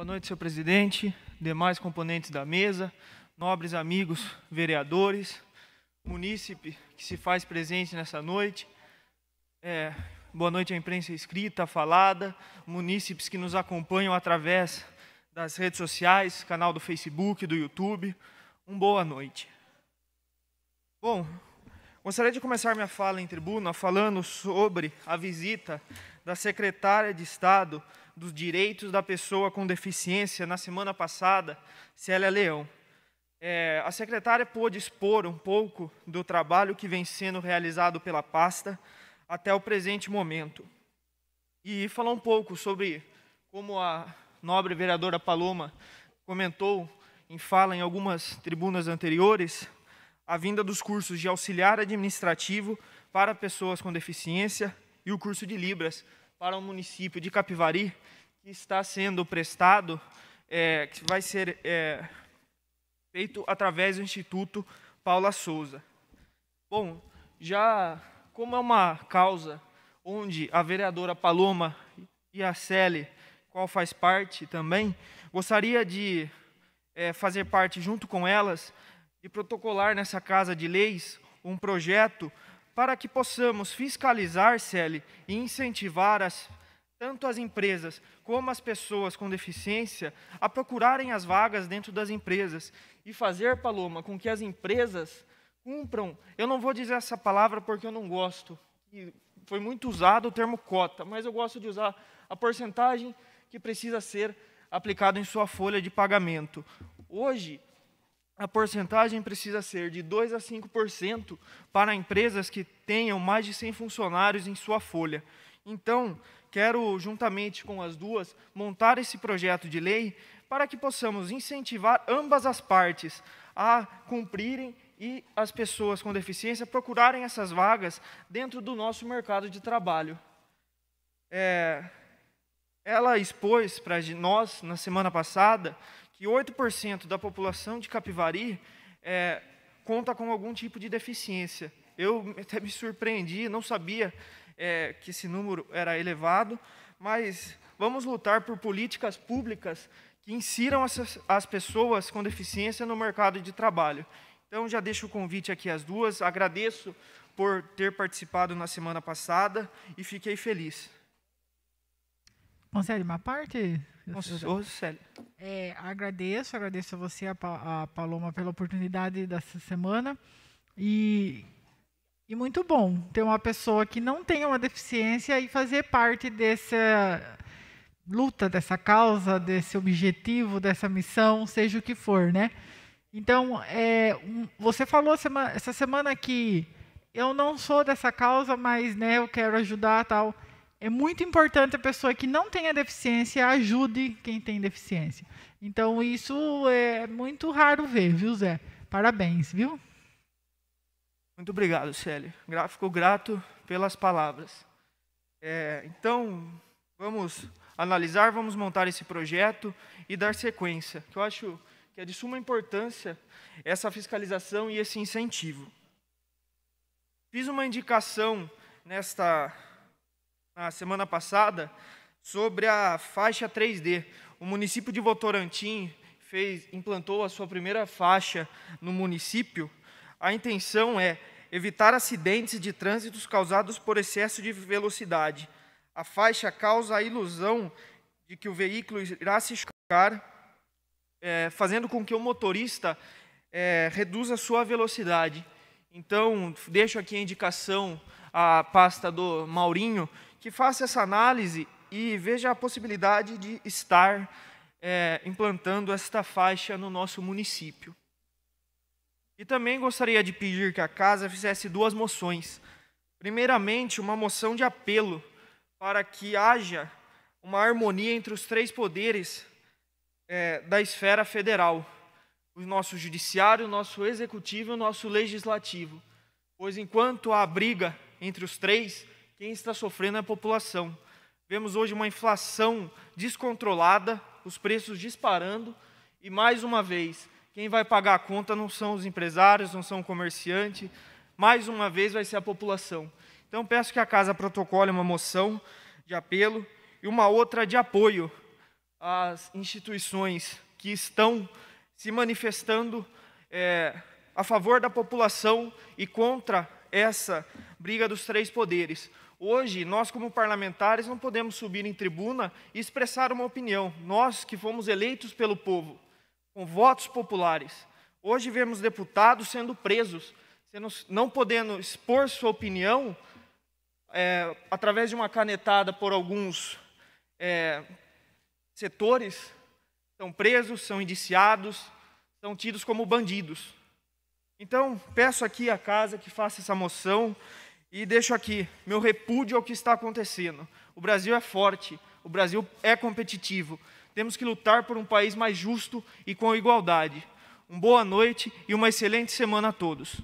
Boa noite, senhor presidente, demais componentes da mesa, nobres amigos, vereadores, munícipe que se faz presente nessa noite. É, boa noite à imprensa escrita, falada, munícipes que nos acompanham através das redes sociais, canal do Facebook, do YouTube. Um boa noite. Bom, Gostaria de começar minha fala em tribuna falando sobre a visita da secretária de Estado dos Direitos da Pessoa com Deficiência na semana passada, Célia Leão. É, a secretária pôde expor um pouco do trabalho que vem sendo realizado pela pasta até o presente momento. E falar um pouco sobre como a nobre vereadora Paloma comentou em fala em algumas tribunas anteriores, a vinda dos cursos de auxiliar administrativo para pessoas com deficiência e o curso de Libras para o município de Capivari, que está sendo prestado, é, que vai ser é, feito através do Instituto Paula Souza. Bom, já como é uma causa onde a vereadora Paloma e a Celi, qual faz parte também, gostaria de é, fazer parte junto com elas de protocolar nessa casa de leis um projeto para que possamos fiscalizar, Celi, e incentivar as, tanto as empresas como as pessoas com deficiência a procurarem as vagas dentro das empresas e fazer, Paloma, com que as empresas cumpram. Eu não vou dizer essa palavra porque eu não gosto. E foi muito usado o termo cota, mas eu gosto de usar a porcentagem que precisa ser aplicada em sua folha de pagamento. Hoje, a porcentagem precisa ser de 2 a 5% para empresas que tenham mais de 100 funcionários em sua folha. Então, quero, juntamente com as duas, montar esse projeto de lei para que possamos incentivar ambas as partes a cumprirem e as pessoas com deficiência procurarem essas vagas dentro do nosso mercado de trabalho. É, ela expôs para nós, na semana passada, que 8% da população de Capivari é, conta com algum tipo de deficiência. Eu até me surpreendi, não sabia é, que esse número era elevado, mas vamos lutar por políticas públicas que insiram as, as pessoas com deficiência no mercado de trabalho. Então, já deixo o convite aqui às duas. Agradeço por ter participado na semana passada e fiquei feliz. Consegue uma parte? Ô, é, é, é, agradeço, agradeço a você, a, pa a Paloma, pela oportunidade dessa semana. E, e muito bom ter uma pessoa que não tem uma deficiência e fazer parte dessa luta, dessa causa, desse objetivo, dessa missão, seja o que for, né? Então, é, um, você falou essa semana que eu não sou dessa causa, mas né, eu quero ajudar tal é muito importante a pessoa que não tenha deficiência ajude quem tem deficiência. Então, isso é muito raro ver, viu, Zé? Parabéns, viu? Muito obrigado, Célio. Fico grato pelas palavras. É, então, vamos analisar, vamos montar esse projeto e dar sequência, que eu acho que é de suma importância essa fiscalização e esse incentivo. Fiz uma indicação nesta na semana passada sobre a faixa 3D. O município de Votorantim fez, implantou a sua primeira faixa no município. A intenção é evitar acidentes de trânsito causados por excesso de velocidade. A faixa causa a ilusão de que o veículo irá se chocar, é, fazendo com que o motorista é, reduza a sua velocidade. Então, deixo aqui a indicação à pasta do Maurinho, que faça essa análise e veja a possibilidade de estar é, implantando esta faixa no nosso município. E também gostaria de pedir que a casa fizesse duas moções. Primeiramente, uma moção de apelo para que haja uma harmonia entre os três poderes é, da esfera federal: o nosso judiciário, o nosso executivo e o nosso legislativo. Pois enquanto há briga entre os três, quem está sofrendo é a população. Vemos hoje uma inflação descontrolada, os preços disparando, e mais uma vez, quem vai pagar a conta não são os empresários, não são o comerciante, mais uma vez vai ser a população. Então peço que a casa protocole uma moção de apelo e uma outra de apoio às instituições que estão se manifestando é, a favor da população e contra essa briga dos três poderes. Hoje, nós, como parlamentares, não podemos subir em tribuna e expressar uma opinião. Nós que fomos eleitos pelo povo, com votos populares. Hoje vemos deputados sendo presos, sendo, não podendo expor sua opinião é, através de uma canetada por alguns é, setores. São presos, são indiciados, são tidos como bandidos. Então, peço aqui à casa que faça essa moção e deixo aqui meu repúdio ao que está acontecendo. O Brasil é forte, o Brasil é competitivo. Temos que lutar por um país mais justo e com igualdade. Uma boa noite e uma excelente semana a todos.